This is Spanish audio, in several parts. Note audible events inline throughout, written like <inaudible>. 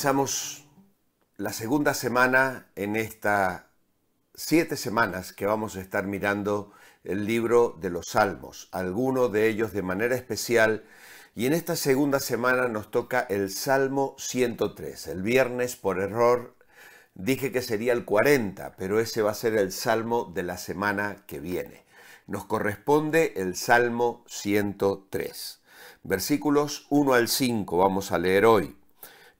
comenzamos la segunda semana en estas siete semanas que vamos a estar mirando el libro de los Salmos, algunos de ellos de manera especial. Y en esta segunda semana nos toca el Salmo 103. El viernes, por error, dije que sería el 40, pero ese va a ser el Salmo de la semana que viene. Nos corresponde el Salmo 103. Versículos 1 al 5 vamos a leer hoy.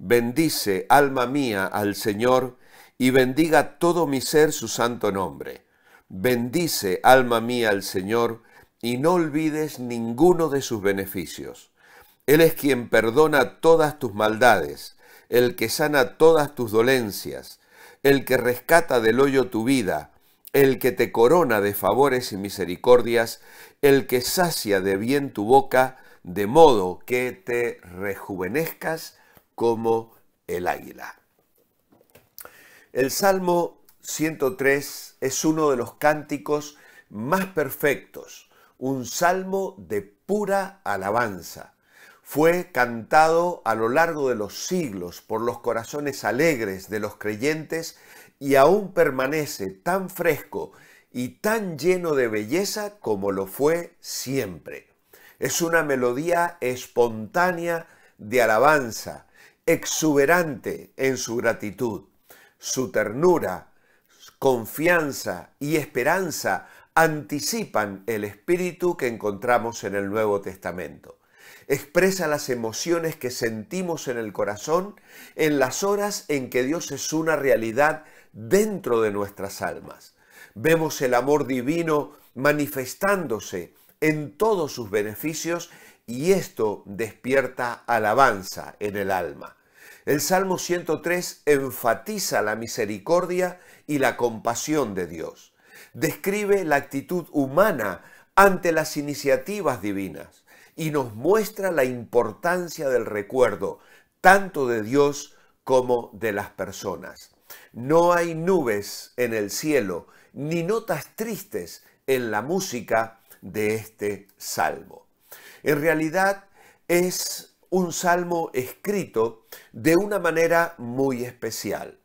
Bendice, alma mía, al Señor, y bendiga todo mi ser su santo nombre. Bendice, alma mía, al Señor, y no olvides ninguno de sus beneficios. Él es quien perdona todas tus maldades, el que sana todas tus dolencias, el que rescata del hoyo tu vida, el que te corona de favores y misericordias, el que sacia de bien tu boca, de modo que te rejuvenezcas como el águila. El Salmo 103 es uno de los cánticos más perfectos, un salmo de pura alabanza. Fue cantado a lo largo de los siglos por los corazones alegres de los creyentes y aún permanece tan fresco y tan lleno de belleza como lo fue siempre. Es una melodía espontánea de alabanza, exuberante en su gratitud, su ternura, confianza y esperanza anticipan el espíritu que encontramos en el Nuevo Testamento. Expresa las emociones que sentimos en el corazón en las horas en que Dios es una realidad dentro de nuestras almas. Vemos el amor divino manifestándose en todos sus beneficios y esto despierta alabanza en el alma. El Salmo 103 enfatiza la misericordia y la compasión de Dios. Describe la actitud humana ante las iniciativas divinas y nos muestra la importancia del recuerdo, tanto de Dios como de las personas. No hay nubes en el cielo, ni notas tristes en la música de este salmo. En realidad es un salmo escrito de una manera muy especial.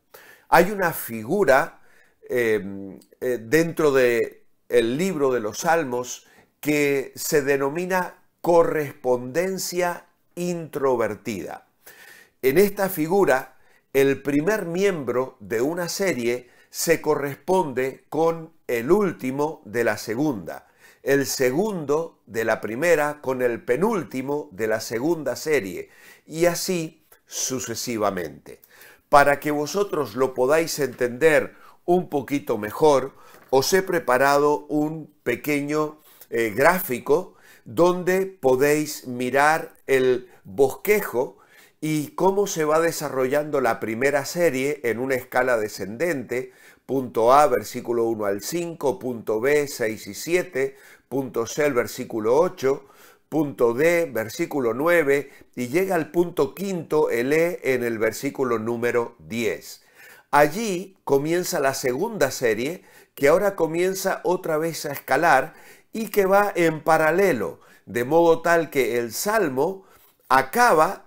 Hay una figura em, eh, dentro del libro de los salmos que se denomina correspondencia introvertida. En esta figura, el primer miembro de una serie se corresponde con el último de la segunda el segundo de la primera con el penúltimo de la segunda serie, y así sucesivamente. Para que vosotros lo podáis entender un poquito mejor, os he preparado un pequeño eh, gráfico donde podéis mirar el bosquejo y cómo se va desarrollando la primera serie en una escala descendente, punto A, versículo 1 al 5, punto B, 6 y 7, punto C, el versículo 8, punto D, versículo 9, y llega al punto quinto, el E, en el versículo número 10. Allí comienza la segunda serie, que ahora comienza otra vez a escalar y que va en paralelo, de modo tal que el Salmo acaba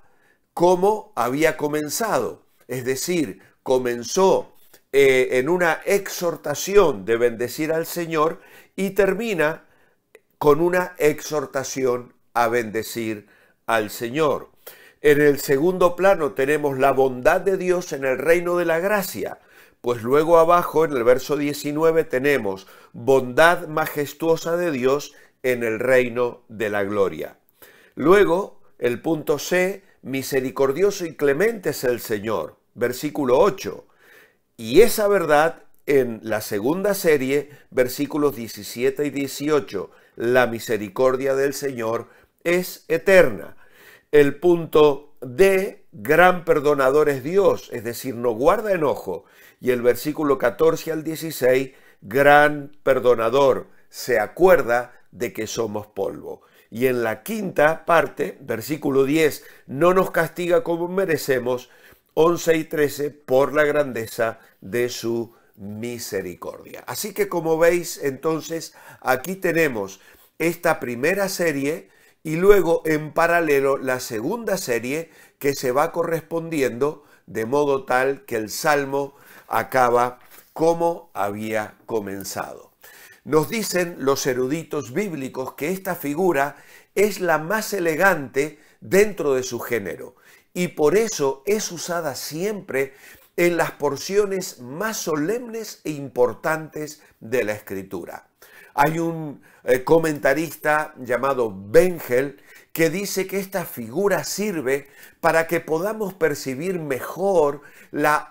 como había comenzado, es decir, comenzó eh, en una exhortación de bendecir al Señor y termina con una exhortación a bendecir al Señor. En el segundo plano tenemos la bondad de Dios en el reino de la gracia, pues luego abajo en el verso 19 tenemos bondad majestuosa de Dios en el reino de la gloria. Luego, el punto C, misericordioso y clemente es el Señor, versículo 8. Y esa verdad en la segunda serie, versículos 17 y 18, la misericordia del Señor es eterna. El punto D, gran perdonador es Dios, es decir, no guarda enojo. Y el versículo 14 al 16, gran perdonador, se acuerda de que somos polvo. Y en la quinta parte, versículo 10, no nos castiga como merecemos, 11 y 13, por la grandeza de su misericordia. Así que como veis, entonces, aquí tenemos esta primera serie y luego en paralelo la segunda serie que se va correspondiendo de modo tal que el Salmo acaba como había comenzado. Nos dicen los eruditos bíblicos que esta figura es la más elegante dentro de su género y por eso es usada siempre en las porciones más solemnes e importantes de la escritura. Hay un eh, comentarista llamado Bengel que dice que esta figura sirve para que podamos percibir mejor la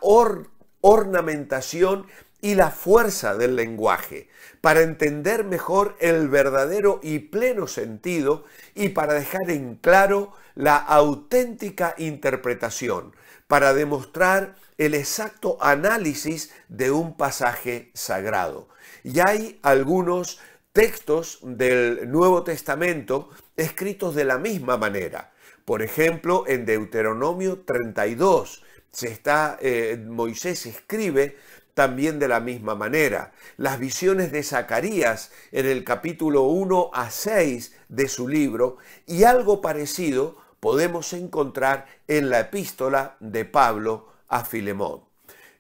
ornamentación y la fuerza del lenguaje, para entender mejor el verdadero y pleno sentido y para dejar en claro la auténtica interpretación, para demostrar el exacto análisis de un pasaje sagrado. Y hay algunos textos del Nuevo Testamento escritos de la misma manera. Por ejemplo, en Deuteronomio 32 se está, eh, Moisés escribe también de la misma manera. Las visiones de Zacarías en el capítulo 1 a 6 de su libro y algo parecido podemos encontrar en la epístola de Pablo a Filemón.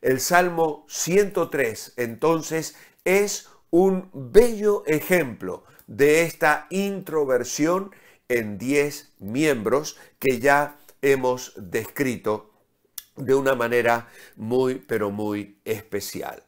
El Salmo 103, entonces, es un bello ejemplo de esta introversión en 10 miembros que ya hemos descrito de una manera muy, pero muy especial.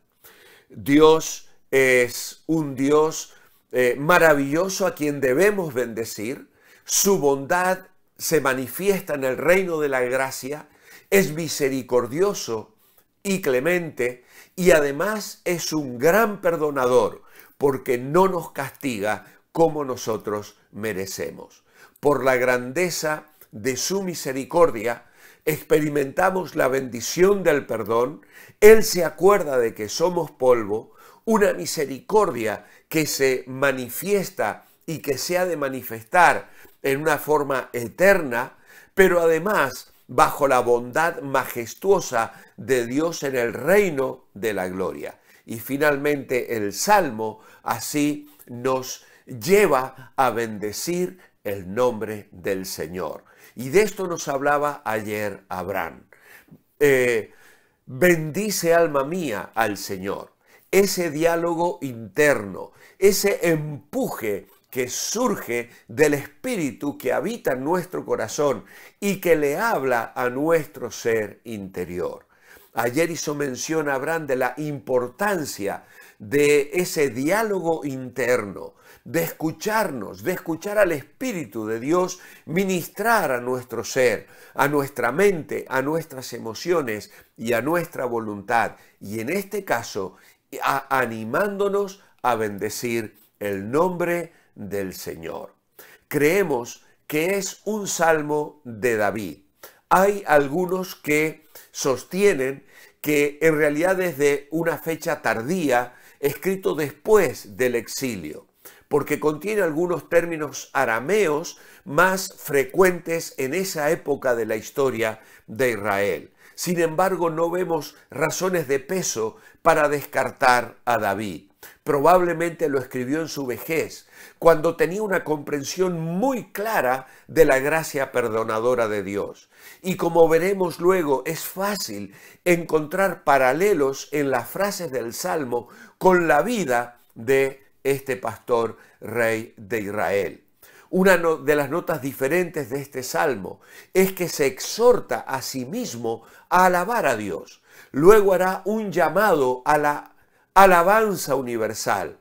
Dios es un Dios eh, maravilloso a quien debemos bendecir. Su bondad se manifiesta en el reino de la gracia es misericordioso y clemente y además es un gran perdonador porque no nos castiga como nosotros merecemos. Por la grandeza de su misericordia, experimentamos la bendición del perdón, Él se acuerda de que somos polvo, una misericordia que se manifiesta y que se ha de manifestar en una forma eterna, pero además bajo la bondad majestuosa de Dios en el reino de la gloria. Y finalmente el Salmo así nos lleva a bendecir el nombre del Señor. Y de esto nos hablaba ayer Abraham. Eh, bendice alma mía al Señor. Ese diálogo interno, ese empuje que surge del Espíritu que habita en nuestro corazón y que le habla a nuestro ser interior. Ayer hizo mención Abraham de la importancia de ese diálogo interno, de escucharnos, de escuchar al Espíritu de Dios ministrar a nuestro ser, a nuestra mente, a nuestras emociones y a nuestra voluntad. Y en este caso, animándonos a bendecir el nombre del Señor. Creemos que es un salmo de David. Hay algunos que sostienen que en realidad es de una fecha tardía, escrito después del exilio, porque contiene algunos términos arameos más frecuentes en esa época de la historia de Israel. Sin embargo, no vemos razones de peso para descartar a David. Probablemente lo escribió en su vejez, cuando tenía una comprensión muy clara de la gracia perdonadora de Dios. Y como veremos luego, es fácil encontrar paralelos en las frases del Salmo con la vida de este pastor rey de Israel. Una de las notas diferentes de este salmo es que se exhorta a sí mismo a alabar a Dios. Luego hará un llamado a la alabanza universal,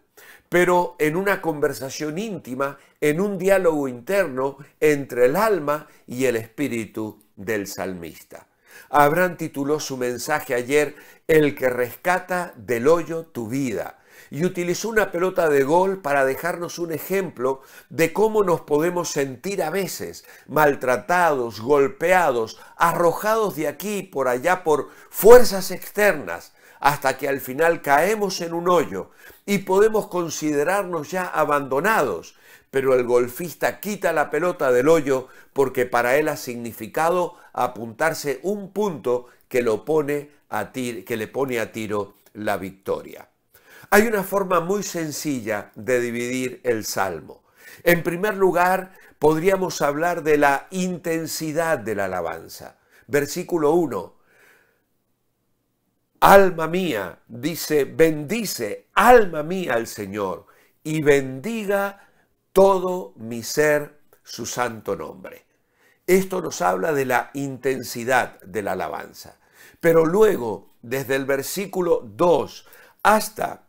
pero en una conversación íntima, en un diálogo interno entre el alma y el espíritu del salmista. Abraham tituló su mensaje ayer El que rescata del hoyo tu vida y utilizó una pelota de gol para dejarnos un ejemplo de cómo nos podemos sentir a veces maltratados, golpeados, arrojados de aquí por allá por fuerzas externas, hasta que al final caemos en un hoyo y podemos considerarnos ya abandonados. Pero el golfista quita la pelota del hoyo porque para él ha significado apuntarse un punto que, lo que le pone a tiro la victoria. Hay una forma muy sencilla de dividir el salmo. En primer lugar, podríamos hablar de la intensidad de la alabanza. Versículo 1. Alma mía, dice, bendice, alma mía al Señor, y bendiga todo mi ser su santo nombre. Esto nos habla de la intensidad de la alabanza. Pero luego, desde el versículo 2 hasta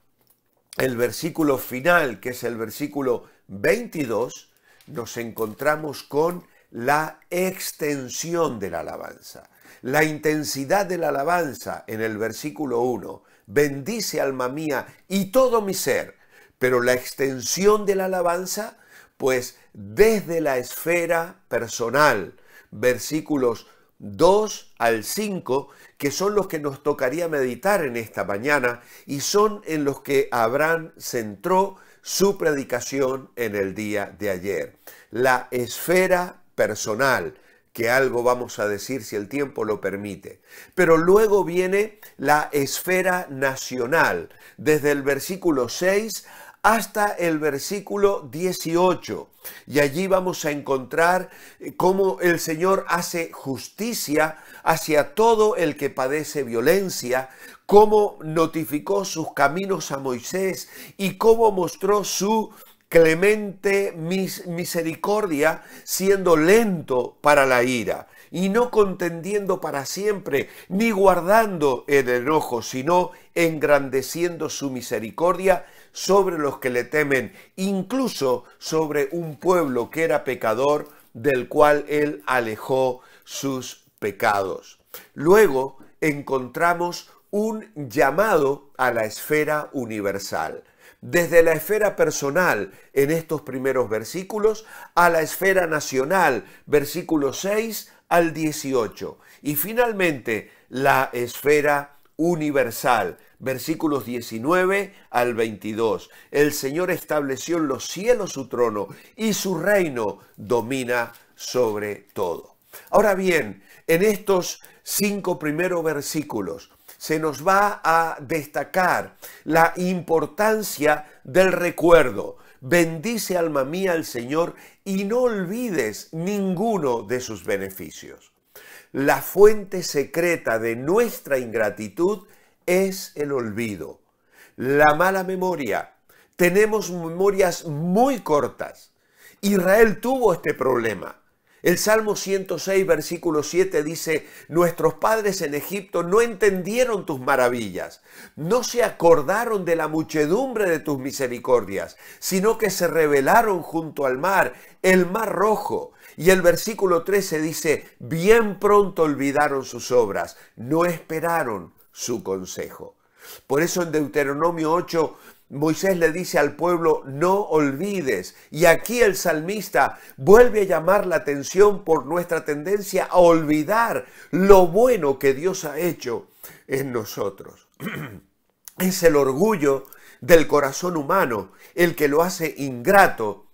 el versículo final, que es el versículo 22, nos encontramos con la extensión de la alabanza. La intensidad de la alabanza en el versículo 1, bendice alma mía y todo mi ser, pero la extensión de la alabanza, pues desde la esfera personal, versículos 2 al 5, que son los que nos tocaría meditar en esta mañana y son en los que Abraham centró su predicación en el día de ayer. La esfera personal, que algo vamos a decir si el tiempo lo permite. Pero luego viene la esfera nacional, desde el versículo 6 hasta el versículo 18. Y allí vamos a encontrar eh, cómo el Señor hace justicia hacia todo el que padece violencia, cómo notificó sus caminos a Moisés y cómo mostró su clemente misericordia, siendo lento para la ira y no contendiendo para siempre, ni guardando el enojo, sino engrandeciendo su misericordia sobre los que le temen, incluso sobre un pueblo que era pecador, del cual él alejó sus pecados. Luego encontramos un llamado a la esfera universal desde la esfera personal en estos primeros versículos a la esfera nacional, versículos 6 al 18, y finalmente la esfera universal. Versículos 19 al 22. El Señor estableció en los cielos su trono y su reino domina sobre todo. Ahora bien, en estos cinco primeros versículos se nos va a destacar la importancia del recuerdo. Bendice alma mía al Señor y no olvides ninguno de sus beneficios. La fuente secreta de nuestra ingratitud es el olvido, la mala memoria. Tenemos memorias muy cortas. Israel tuvo este problema. El Salmo 106, versículo 7 dice, nuestros padres en Egipto no entendieron tus maravillas, no se acordaron de la muchedumbre de tus misericordias, sino que se rebelaron junto al mar, el mar rojo. Y el versículo 13 dice, bien pronto olvidaron sus obras, no esperaron su consejo. Por eso en Deuteronomio 8 Moisés le dice al pueblo, no olvides. Y aquí el salmista vuelve a llamar la atención por nuestra tendencia a olvidar lo bueno que Dios ha hecho en nosotros. <clears throat> Es el orgullo del corazón humano el que lo hace ingrato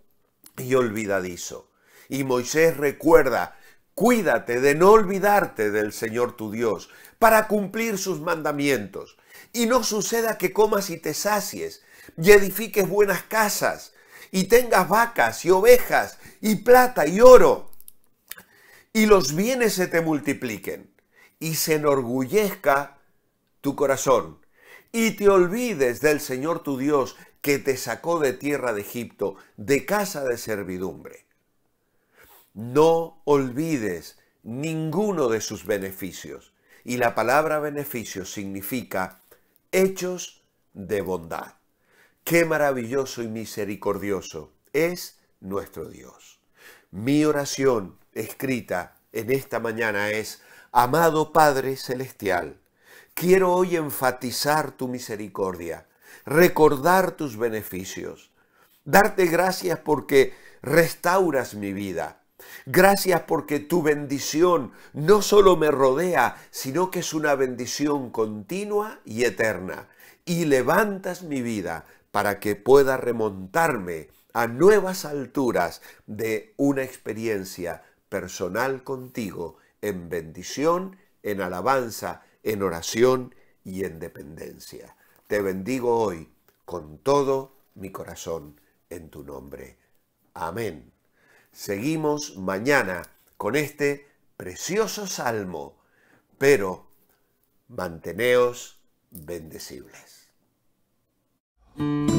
y olvidadizo. Y Moisés recuerda, cuídate de no olvidarte del Señor tu Dios, para cumplir sus mandamientos. Y no suceda que comas y te sacies, y edifiques buenas casas, y tengas vacas y ovejas, y plata y oro, y los bienes se te multipliquen, y se enorgullezca tu corazón, y te olvides del Señor tu Dios que te sacó de tierra de Egipto, de casa de servidumbre. No olvides ninguno de sus beneficios. Y la palabra beneficio significa hechos de bondad. Qué maravilloso y misericordioso es nuestro Dios. Mi oración escrita en esta mañana es, Amado Padre Celestial, quiero hoy enfatizar tu misericordia, recordar tus beneficios, darte gracias porque restauras mi vida. Gracias porque tu bendición no solo me rodea, sino que es una bendición continua y eterna. Y levantas mi vida para que pueda remontarme a nuevas alturas de una experiencia personal contigo en bendición, en alabanza, en oración y en dependencia. Te bendigo hoy con todo mi corazón en tu nombre. Amén. Seguimos mañana con este precioso salmo, pero manteneos bendecibles. Thank you.